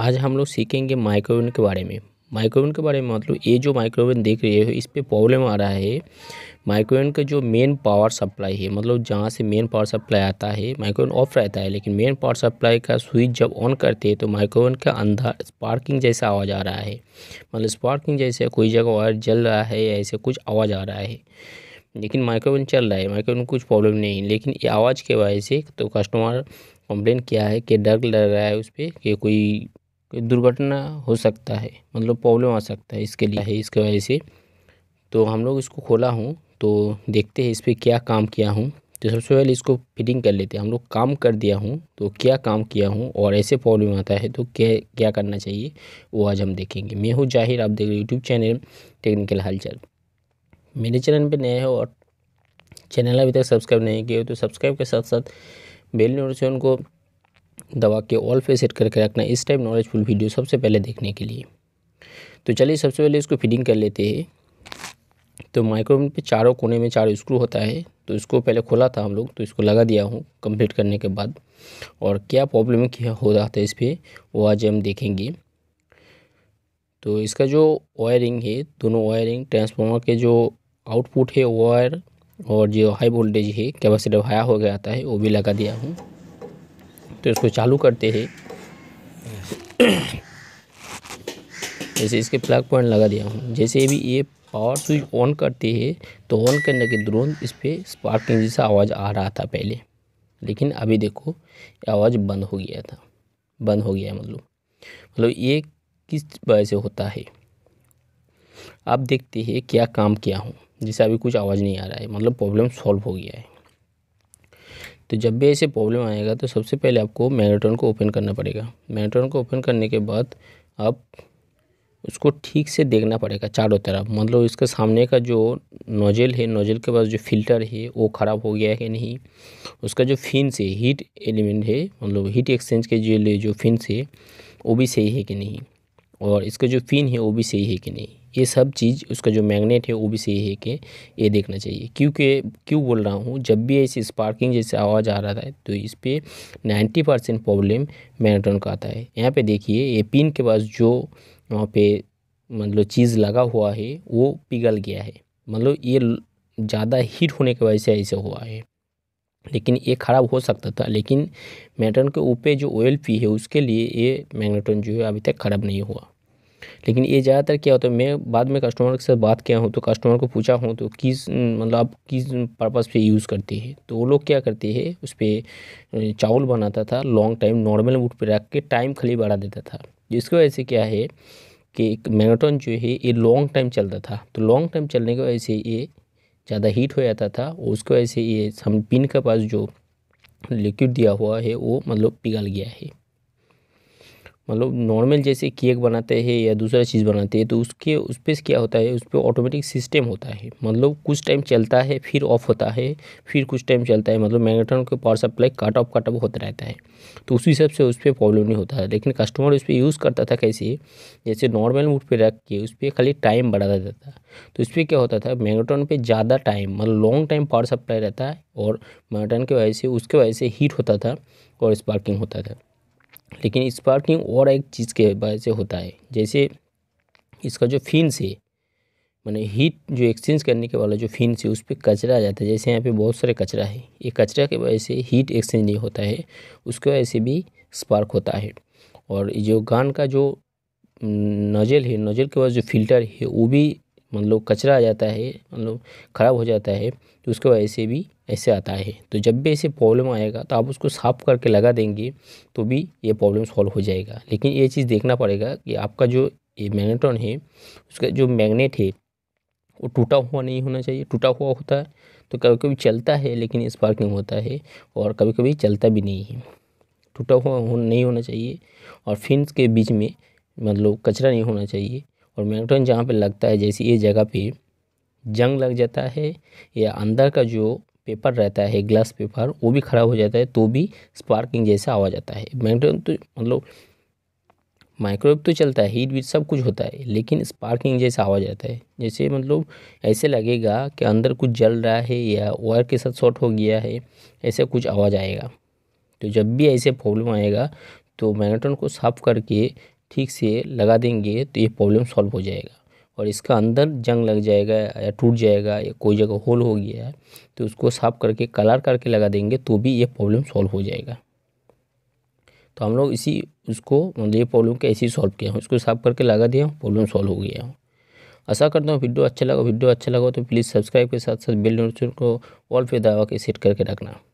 आज हम लोग सीखेंगे माइक्रोवेव के बारे में माइक्रोवेव के बारे में मतलब ये जो माइक्रोवेव देख रहे हो इस पर प्रॉब्लम आ रहा है माइक्रोवेव का जो मेन पावर सप्लाई है मतलब जहाँ से मेन पावर सप्लाई आता है माइक्रोवेव ऑफ रहता है लेकिन मेन पावर सप्लाई का स्विच जब ऑन करते हैं तो माइक्रोवेव का अंधा स्पार्किंग जैसा आवाज़ आ रहा है मतलब स्पार्किंग जैसे कोई जगह वायर जल रहा है या ऐसे कुछ आवाज़ आ रहा है लेकिन माइक्रोवेव चल रहा है माइक्रोवेव कुछ प्रॉब्लम नहीं लेकिन ये आवाज़ के वजह से तो कस्टमर कंप्लेन किया है कि डर लग रहा है उस पर कि कोई दुर्घटना हो सकता है मतलब प्रॉब्लम आ सकता है इसके लिए है इसके वजह से तो हम लोग इसको खोला हूँ तो देखते हैं इस पर क्या काम किया हूँ तो सबसे पहले इसको फिटिंग कर लेते हैं हम लोग काम कर दिया हूँ तो क्या काम किया हूँ और ऐसे प्रॉब्लम आता है तो क्या क्या करना चाहिए वो आज हम देखेंगे मैं हूँ जाहिर आप देख रहे यूट्यूब चैनल टेक्निकल हालचाल मेरे चैनल पर नया है और चैनल अभी तक सब्सक्राइब नहीं किए तो सब्सक्राइब के साथ साथ बेल नोटिफिकेशन को दवा के ऑल पे सेट करके रखना इस टाइप नॉलेजफुल वीडियो सबसे पहले देखने के लिए तो चलिए सबसे पहले इसको फिटिंग कर लेते हैं तो माइक्रोवेव पे चारों कोने में चार स्क्रू होता है तो इसको पहले खोला था हम लोग तो इसको लगा दिया हूँ कंप्लीट करने के बाद और क्या प्रॉब्लम क्या हो रहा था इस पर वो आज हम देखेंगे तो इसका जो वायरिंग है दोनों वायरिंग ट्रांसफॉर्मर के जो आउटपुट है वायर और जो हाई वोल्टेज है कैपेसिटर हाया हो गया आता है वो भी लगा दिया हूँ तो इसको चालू करते ही जैसे इसके प्लग पॉइंट लगा दिया हूँ जैसे भी ये पावर स्विच ऑन करते है तो ऑन करने के दौरान इस पर स्पार्किंग जैसा आवाज़ आ रहा था पहले लेकिन अभी देखो आवाज़ बंद हो गया था बंद हो गया है मतलब मतलब ये किस वजह से होता है आप देखते हैं क्या काम किया हूँ जैसे अभी कुछ आवाज़ नहीं आ रहा है मतलब प्रॉब्लम सॉल्व हो गया है तो जब भी ऐसे प्रॉब्लम आएगा तो सबसे पहले आपको मैग्नेट्रॉन को ओपन करना पड़ेगा मैग्नेट्रॉन को ओपन करने के बाद आप उसको ठीक से देखना पड़ेगा चारों तरफ मतलब इसके सामने का जो नोजल है नोजल के पास जो फिल्टर है वो ख़राब हो गया है कि नहीं उसका जो फिन से हीट एलिमेंट है मतलब हीट एक्सचेंज के जो जो फिन से वो भी सही है कि नहीं और इसका जो फिन है वो भी सही है कि नहीं ये सब चीज़ उसका जो मैग्नेट है वो भी सही है कि ये देखना चाहिए क्योंकि क्यों बोल रहा हूँ जब भी ऐसी स्पार्किंग जैसे आवाज़ आ रहा था तो इस पर नाइन्टी परसेंट प्रॉब्लम मैग्नेट्रॉन का आता है यहाँ पे देखिए ये पिन के पास जो वहाँ पे मतलब चीज़ लगा हुआ है वो पिघल गया है मतलब ये ज़्यादा हीट होने की वजह से ऐसे हुआ है लेकिन ये ख़राब हो सकता था लेकिन मैग्नेट्रॉन के ऊपर जो ऑयल पी है उसके लिए ये मैग्नेट्रॉन जो है अभी तक ख़राब नहीं हुआ लेकिन ये ज़्यादातर क्या होता है मैं बाद में कस्टमर के साथ बात किया हूँ तो कस्टमर को पूछा हूँ तो किस मतलब आप किस पर्पज़ पे यूज़ करते हैं तो वो लोग क्या करते हैं उस पर चावल बनाता था लॉन्ग टाइम नॉर्मल वुड पर रख के टाइम खाली बढ़ा देता था जिसकी वजह से क्या है कि एक मैराथन जो है ये लॉन्ग टाइम चलता था तो लॉन्ग टाइम चलने की वजह से ये ज़्यादा हीट हो जाता था और उसकी वजह से ये हम पिन के पास जो लिक्विड दिया हुआ है वो मतलब पिघल गया है मतलब नॉर्मल जैसे केक बनाते हैं या दूसरा चीज़ बनाते हैं तो उसके उस पर क्या होता है उस पर ऑटोमेटिक सिस्टम होता है मतलब कुछ टाइम चलता है फिर ऑफ होता है फिर कुछ टाइम चलता है मतलब मैग्नेट्रॉन के power supply cut off cut off होता रहता है तो उस हिसाब से उस पर प्रॉब्लम नहीं होता है लेकिन कस्टमर उस पर यूज़ करता था कैसे जैसे नॉर्मल मूड पर रख के उस पर खाली टाइम बढ़ा देता था तो इस पर क्या होता था मैग्नेट्रॉन पर ज़्यादा टाइम मतलब लॉन्ग टाइम पावर सप्लाई रहता है और मैग्नेट्रॉन की वजह से उसके वजह से हीट होता था और स्पार्किंग होता था लेकिन स्पार्किंग और एक चीज़ के वजह से होता है जैसे इसका जो फिन है मैंने हीट जो एक्सचेंज करने के वाला जो फिन है उस पर कचरा आ जाता है जैसे यहाँ पे बहुत सारे कचरा है ये कचरा के वजह से हीट एक्सचेंज नहीं होता है उसके वजह से भी स्पार्क होता है और जो गान का जो नजल है नजल के बाद जो फिल्टर है वो भी मान लो कचरा आ जाता है मान लो ख़राब हो जाता है तो उसके वजह से भी ऐसे आता है तो जब भी ऐसे प्रॉब्लम आएगा तो आप उसको साफ़ करके लगा देंगे तो भी ये प्रॉब्लम सॉल्व हो जाएगा लेकिन ये चीज़ देखना पड़ेगा कि आपका जो ये मैग्नेटॉन है उसका जो मैग्नेट है वो टूटा हुआ नहीं होना चाहिए टूटा हुआ होता है तो कभी कभी चलता है लेकिन स्पार्क नहीं होता है और कभी कभी चलता भी नहीं है टूटा हुआ हो नहीं होना चाहिए और फिन के बीच में मतलब कचरा नहीं होना चाहिए और मैग्नेट्रॉन जहाँ पे लगता है जैसे ये जगह पे जंग लग जाता है या अंदर का जो पेपर रहता है ग्लास पेपर वो भी ख़राब हो जाता है तो भी स्पार्किंग जैसा आवाज़ आता है मैग्नेट्रॉन तो मतलब माइक्रोवेव तो चलता है हीट बीट सब कुछ होता है लेकिन स्पार्किंग जैसा आवाज़ आता है जैसे मतलब ऐसे लगेगा कि अंदर कुछ जल रहा है या वायर के साथ शॉर्ट हो गया है ऐसा कुछ आवाज़ आएगा तो जब भी ऐसे प्रॉब्लम आएगा तो मैग्नेट्रॉन को साफ करके ठीक से लगा देंगे तो ये प्रॉब्लम सॉल्व हो जाएगा और इसका अंदर जंग लग जाएगा या टूट जाएगा या कोई जगह होल हो गया है तो उसको साफ करके कलर करके लगा देंगे तो भी ये प्रॉब्लम सॉल्व हो जाएगा तो हम लोग इसी उसको मतलब ये प्रॉब्लम कैसे सॉल्व किया हूँ उसको साफ करके लगा दिया हूँ प्रॉब्लम सॉल्व हो गया हूँ आशा करता हूँ वीडियो अच्छा लगा वीडियो अच्छा लगा तो प्लीज़ सब्सक्राइब के साथ साथ बेल नोटिफिकेशन को ऑल पे दबा के सेट करके रखना